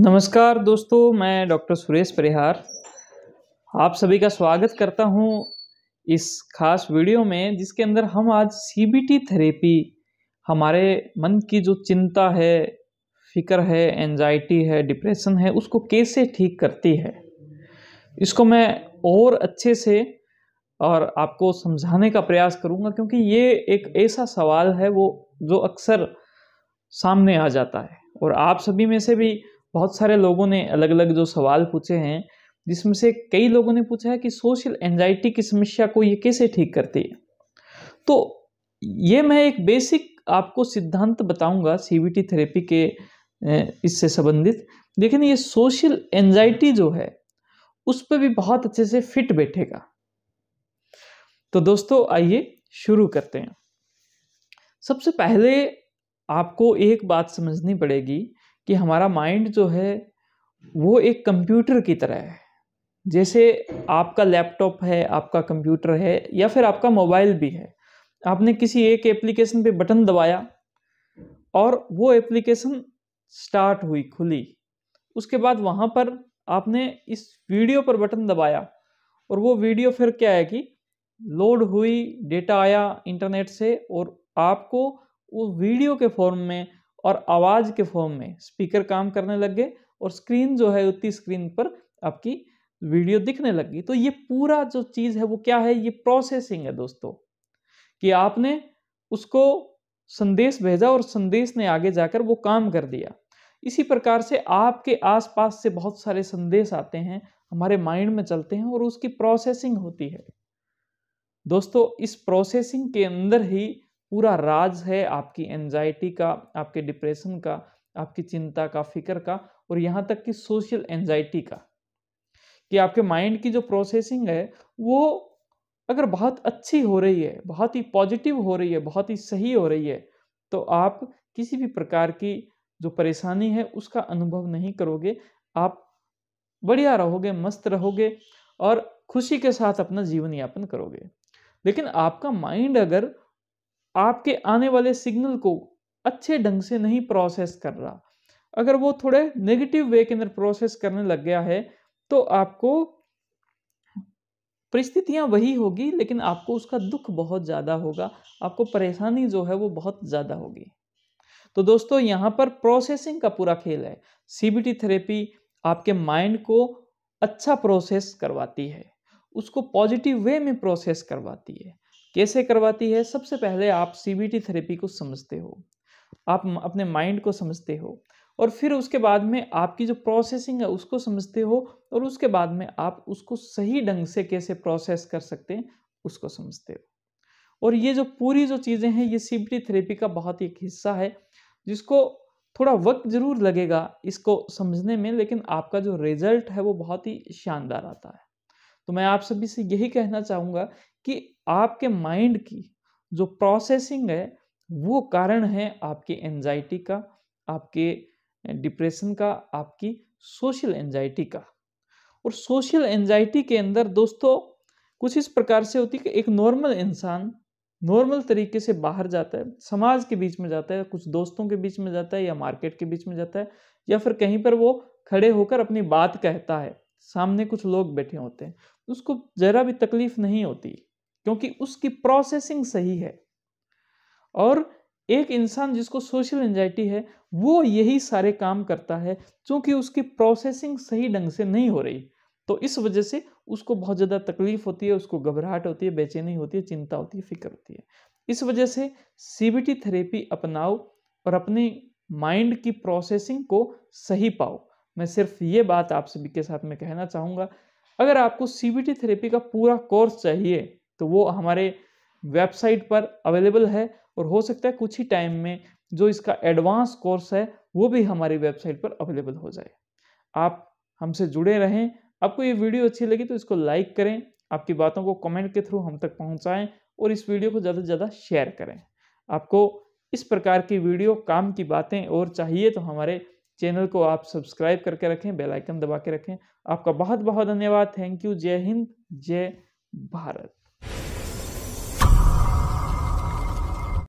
नमस्कार दोस्तों मैं डॉक्टर सुरेश परिहार आप सभी का स्वागत करता हूं इस खास वीडियो में जिसके अंदर हम आज सीबीटी थेरेपी हमारे मन की जो चिंता है फिक्र है एनजाइटी है डिप्रेशन है उसको कैसे ठीक करती है इसको मैं और अच्छे से और आपको समझाने का प्रयास करूंगा क्योंकि ये एक ऐसा सवाल है वो जो अक्सर सामने आ जाता है और आप सभी में से भी बहुत सारे लोगों ने अलग अलग जो सवाल पूछे हैं जिसमें से कई लोगों ने पूछा है कि सोशल एंजाइटी की समस्या को ये कैसे ठीक करती है तो ये मैं एक बेसिक आपको सिद्धांत बताऊंगा सीबीटी थेरेपी के इससे संबंधित लेकिन ये सोशल एंजाइटी जो है उस पर भी बहुत अच्छे से फिट बैठेगा तो दोस्तों आइए शुरू करते हैं सबसे पहले आपको एक बात समझनी पड़ेगी कि हमारा माइंड जो है वो एक कंप्यूटर की तरह है जैसे आपका लैपटॉप है आपका कंप्यूटर है या फिर आपका मोबाइल भी है आपने किसी एक एप्लीकेशन पे बटन दबाया और वो एप्लीकेशन स्टार्ट हुई खुली उसके बाद वहाँ पर आपने इस वीडियो पर बटन दबाया और वो वीडियो फिर क्या है कि लोड हुई डेटा आया इंटरनेट से और आपको वो वीडियो के फॉर्म में और आवाज़ के फॉर्म में स्पीकर काम करने लग गए और स्क्रीन जो है उतनी स्क्रीन पर आपकी वीडियो दिखने लगी तो ये पूरा जो चीज़ है वो क्या है ये प्रोसेसिंग है दोस्तों कि आपने उसको संदेश भेजा और संदेश ने आगे जाकर वो काम कर दिया इसी प्रकार से आपके आसपास से बहुत सारे संदेश आते हैं हमारे माइंड में चलते हैं और उसकी प्रोसेसिंग होती है दोस्तों इस प्रोसेसिंग के अंदर ही पूरा राज है आपकी एनजाइटी का आपके डिप्रेशन का आपकी चिंता का फिक्र का और यहाँ तक कि सोशल एनजाइटी का कि आपके माइंड की जो प्रोसेसिंग है वो अगर बहुत अच्छी हो रही है बहुत ही पॉजिटिव हो रही है बहुत ही सही हो रही है तो आप किसी भी प्रकार की जो परेशानी है उसका अनुभव नहीं करोगे आप बढ़िया रहोगे मस्त रहोगे और खुशी के साथ अपना जीवन यापन करोगे लेकिन आपका माइंड अगर आपके आने वाले सिग्नल को अच्छे ढंग से नहीं प्रोसेस कर रहा अगर वो थोड़े नेगेटिव वे के अंदर प्रोसेस करने लग गया है तो आपको परिस्थितियां वही होगी लेकिन आपको उसका दुख बहुत ज़्यादा होगा आपको परेशानी जो है वो बहुत ज़्यादा होगी तो दोस्तों यहां पर प्रोसेसिंग का पूरा खेल है सीबीटी थेरेपी आपके माइंड को अच्छा प्रोसेस करवाती है उसको पॉजिटिव वे में प्रोसेस करवाती है कैसे करवाती है सबसे पहले आप सीबीटी थेरेपी को समझते हो आप अपने माइंड को समझते हो और फिर उसके बाद में आपकी जो प्रोसेसिंग है उसको समझते हो और उसके बाद में आप उसको सही ढंग से कैसे प्रोसेस कर सकते हैं उसको समझते हो और ये जो पूरी जो चीज़ें हैं ये सीबीटी थेरेपी का बहुत ही एक हिस्सा है जिसको थोड़ा वक्त ज़रूर लगेगा इसको समझने में लेकिन आपका जो रिजल्ट है वो बहुत ही शानदार आता है तो मैं आप सभी से यही कहना चाहूँगा कि आपके माइंड की जो प्रोसेसिंग है वो कारण है आपके एनजाइटी का आपके डिप्रेशन का आपकी सोशल एनजाइटी का और सोशल एनजाइटी के अंदर दोस्तों कुछ इस प्रकार से होती है कि एक नॉर्मल इंसान नॉर्मल तरीके से बाहर जाता है समाज के बीच में जाता है कुछ दोस्तों के बीच में जाता है या मार्केट के बीच में जाता है या फिर कहीं पर वो खड़े होकर अपनी बात कहता है सामने कुछ लोग बैठे होते हैं उसको ज़रा भी तकलीफ नहीं होती क्योंकि उसकी प्रोसेसिंग सही है और एक इंसान जिसको सोशल एंजाइटी है वो यही सारे काम करता है क्योंकि उसकी प्रोसेसिंग सही ढंग से नहीं हो रही तो इस वजह से उसको बहुत ज़्यादा तकलीफ होती है उसको घबराहट होती है बेचैनी होती है चिंता होती है फिक्र होती है इस वजह से सी थेरेपी अपनाओ और अपने माइंड की प्रोसेसिंग को सही पाओ मैं सिर्फ ये बात आप सभी के साथ में कहना चाहूँगा अगर आपको सी थेरेपी का पूरा कोर्स चाहिए तो वो हमारे वेबसाइट पर अवेलेबल है और हो सकता है कुछ ही टाइम में जो इसका एडवांस कोर्स है वो भी हमारी वेबसाइट पर अवेलेबल हो जाए आप हमसे जुड़े रहें आपको ये वीडियो अच्छी लगी तो इसको लाइक करें आपकी बातों को कमेंट के थ्रू हम तक पहुंचाएं और इस वीडियो को ज़्यादा से ज़्यादा शेयर करें आपको इस प्रकार की वीडियो काम की बातें और चाहिए तो हमारे चैनल को आप सब्सक्राइब करके रखें बेल आइकन दबा के रखें आपका बहुत बहुत धन्यवाद थैंक यू जय हिंद जय भारत